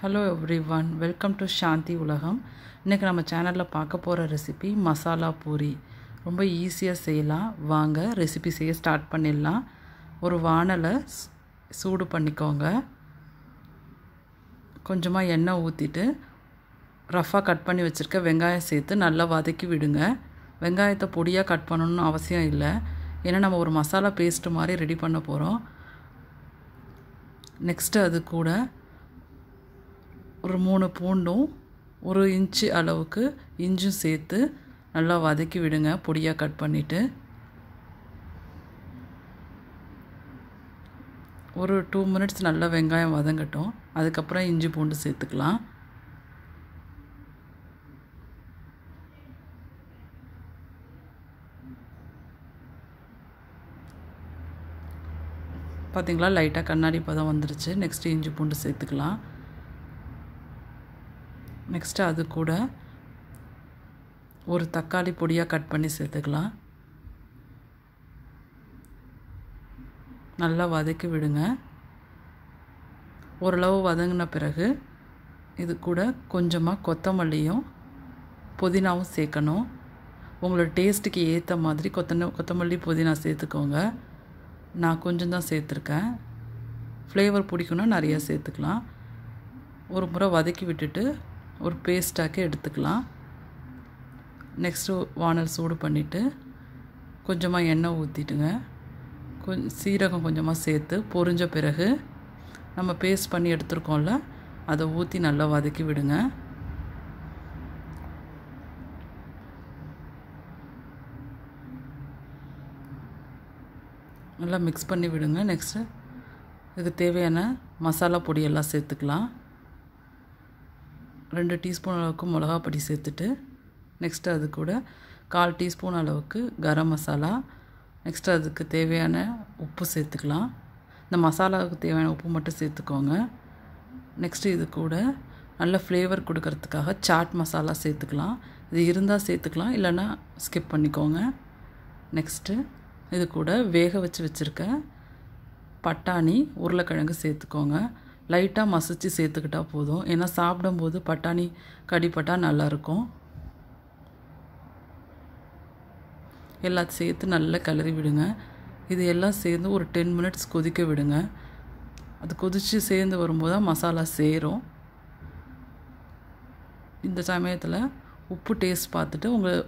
hello everyone welcome to Shanthi Ulagam இன்றைக்கி நம்ம சேனலில் பார்க்க போகிற ரெசிபி மசாலா பூரி ரொம்ப ஈஸியாக செய்யலாம் வாங்க ரெசிபி செய்ய ஸ்டார்ட் பண்ணிடலாம் ஒரு வானலை சூடு பண்ணிக்கோங்க கொஞ்சமாக எண்ணெய் ஊற்றிட்டு ரஃபாக கட் பண்ணி வச்சுருக்க வெங்காயம் சேர்த்து நல்லா வதக்கி விடுங்க வெங்காயத்தை பொடியாக கட் பண்ணணும்னு அவசியம் இல்லை ஏன்னா நம்ம ஒரு மசாலா பேஸ்ட்டு மாதிரி ரெடி பண்ண போகிறோம் நெக்ஸ்ட்டு அது கூட ஒரு மூணு பூண்டும் ஒரு இன்ச்சு அளவுக்கு இஞ்சும் சேர்த்து நல்லா வதக்கி விடுங்க பொடியாக கட் பண்ணிவிட்டு ஒரு டூ மினிட்ஸ் நல்லா வெங்காயம் வதங்கட்டும் அதுக்கப்புறம் இஞ்சி பூண்டு சேர்த்துக்கலாம் பார்த்திங்களா லைட்டாக கண்ணாடி பதம் வந்துருச்சு நெக்ஸ்ட்டு இஞ்சி பூண்டு சேர்த்துக்கலாம் நெக்ஸ்ட்டு அது கூட ஒரு தக்காளி பொடியாக கட் பண்ணி சேர்த்துக்கலாம் நல்லா வதக்கி விடுங்க ஓரளவு வதங்கின பிறகு இது கூட கொஞ்சமாக கொத்தமல்லியும் புதினாவும் சேர்க்கணும் உங்களோட டேஸ்ட்டுக்கு ஏற்ற மாதிரி கொத்தன கொத்தமல்லி புதினா சேர்த்துக்கோங்க நான் கொஞ்சம் தான் சேர்த்துருக்கேன் ஃப்ளேவர் பிடிக்கணும் நிறையா சேர்த்துக்கலாம் ஒரு முறை வதக்கி விட்டுட்டு ஒரு பேஸ்டாக்கே எடுத்துக்கலாம் நெக்ஸ்ட்டு வானல் சூடு பண்ணிவிட்டு கொஞ்சமாக எண்ணெய் ஊற்றிட்டுங்க கொஞ்சம் சீரகம் கொஞ்சமாக சேர்த்து பொரிஞ்ச பிறகு நம்ம பேஸ்ட் பண்ணி எடுத்துருக்கோம்ல அதை ஊற்றி நல்லா வதக்கி விடுங்க நல்லா மிக்ஸ் பண்ணி விடுங்க நெக்ஸ்ட்டு இதுக்கு தேவையான மசாலா பொடியெல்லாம் சேர்த்துக்கலாம் ரெண்டு டீஸ்பூன் அளவுக்கு பொடி சேர்த்துட்டு நெக்ஸ்ட்டு அது கூட கால் டீஸ்பூன் அளவுக்கு கரம் மசாலா நெக்ஸ்ட்டு அதுக்கு தேவையான உப்பு சேர்த்துக்கலாம் இந்த மசாலாவுக்கு தேவையான உப்பு மட்டும் சேர்த்துக்கோங்க நெக்ஸ்ட்டு இது கூட நல்ல ஃப்ளேவர் கொடுக்கறதுக்காக சாட் மசாலா சேர்த்துக்கலாம் இது இருந்தால் சேர்த்துக்கலாம் இல்லைன்னா ஸ்கிப் பண்ணிக்கோங்க நெக்ஸ்ட்டு இது கூட வேக வச்சு வச்சுருக்க பட்டாணி உருளைக்கிழங்கு சேர்த்துக்கோங்க லைட்டாக மசித்து சேர்த்துக்கிட்டா போதும் ஏன்னா சாப்பிடும்போது பட்டாணி கடிப்பட்டால் நல்லாயிருக்கும் எல்லாத்தையும் சேர்த்து நல்லா கிளறி விடுங்க இது எல்லாம் சேர்ந்து ஒரு டென் மினிட்ஸ் கொதிக்க விடுங்க அது கொதித்து சேர்ந்து வரும்போது தான் மசாலா சேரும் இந்த சமயத்தில் உப்பு டேஸ்ட் பார்த்துட்டு உங்கள்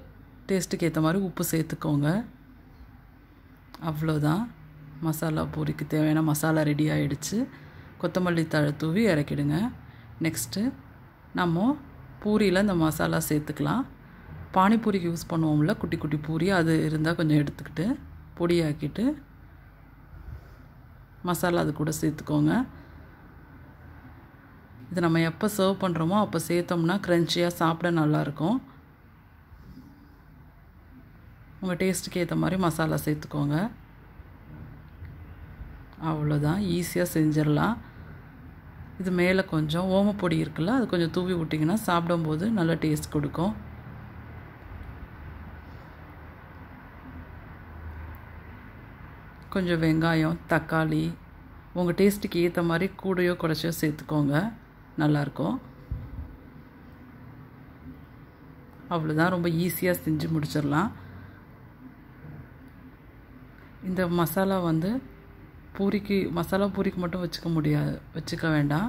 டேஸ்ட்டுக்கு ஏற்ற மாதிரி உப்பு சேர்த்துக்கோங்க அவ்வளோதான் மசாலா பூரிக்கு தேவையான மசாலா ரெடி ஆகிடுச்சு கொத்தமல்லி தழை தூவி இறக்கிடுங்க நெக்ஸ்ட்டு நம்ம பூரியில் இந்த மசாலா சேர்த்துக்கலாம் பானிபூரிக்கு யூஸ் பண்ணுவோம்ல குட்டி குட்டி பூரி அது இருந்தால் கொஞ்சம் எடுத்துக்கிட்டு பொடியாக்கிட்டு மசாலா அது கூட சேர்த்துக்கோங்க இது நம்ம எப்போ சர்வ் பண்ணுறோமோ அப்போ சேர்த்தோம்னா க்ரன்ச்சியாக சாப்பிட நல்லாயிருக்கும் உங்கள் டேஸ்ட்டுக்கு ஏற்ற மாதிரி மசாலா சேர்த்துக்கோங்க அவ்வளோதான் ஈஸியாக செஞ்சிடலாம் இது மேலே கொஞ்சம் ஓமப்பொடி இருக்குல்ல அது கொஞ்சம் தூவி விட்டிங்கன்னா சாப்பிடும்போது நல்ல டேஸ்ட் கொடுக்கும் கொஞ்சம் வெங்காயம் தக்காளி உங்கள் டேஸ்ட்டுக்கு ஏற்ற மாதிரி கூடையோ குறைச்சியோ சேர்த்துக்கோங்க நல்லாயிருக்கும் அவ்வளோதான் ரொம்ப ஈஸியாக செஞ்சு முடிச்சிடலாம் இந்த மசாலா வந்து பூரிக்கு மசாலா பூரிக்கு மட்டும் வச்சுக்க முடியாது வச்சுக்க வேண்டாம்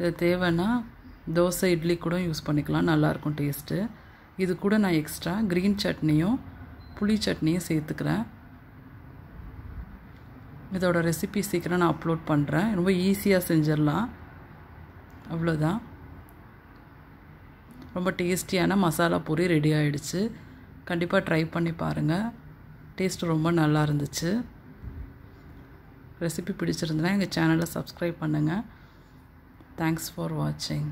இது தேவைன்னா தோசை இட்லி கூட யூஸ் பண்ணிக்கலாம் நல்லாயிருக்கும் டேஸ்ட்டு இது கூட நான் எக்ஸ்ட்ரா க்ரீன் சட்னியும் புளி சட்னியும் சேர்த்துக்கிறேன் இதோட ரெசிபி சீக்கிரம் நான் அப்லோட் பண்ணுறேன் ரொம்ப ஈஸியாக செஞ்சிடலாம் அவ்வளோதான் ரொம்ப டேஸ்டியான மசாலா பூரி ரெடி ஆகிடுச்சு கண்டிப்பாக ட்ரை பண்ணி பாருங்கள் டேஸ்ட் ரொம்ப நல்லா இருந்துச்சு ரெசிபி பிடிச்சிருந்துன்னா எங்கள் சேனலை சப்ஸ்கிரைப் பண்ணுங்கள் தேங்க்ஸ் ஃபார் வாட்சிங்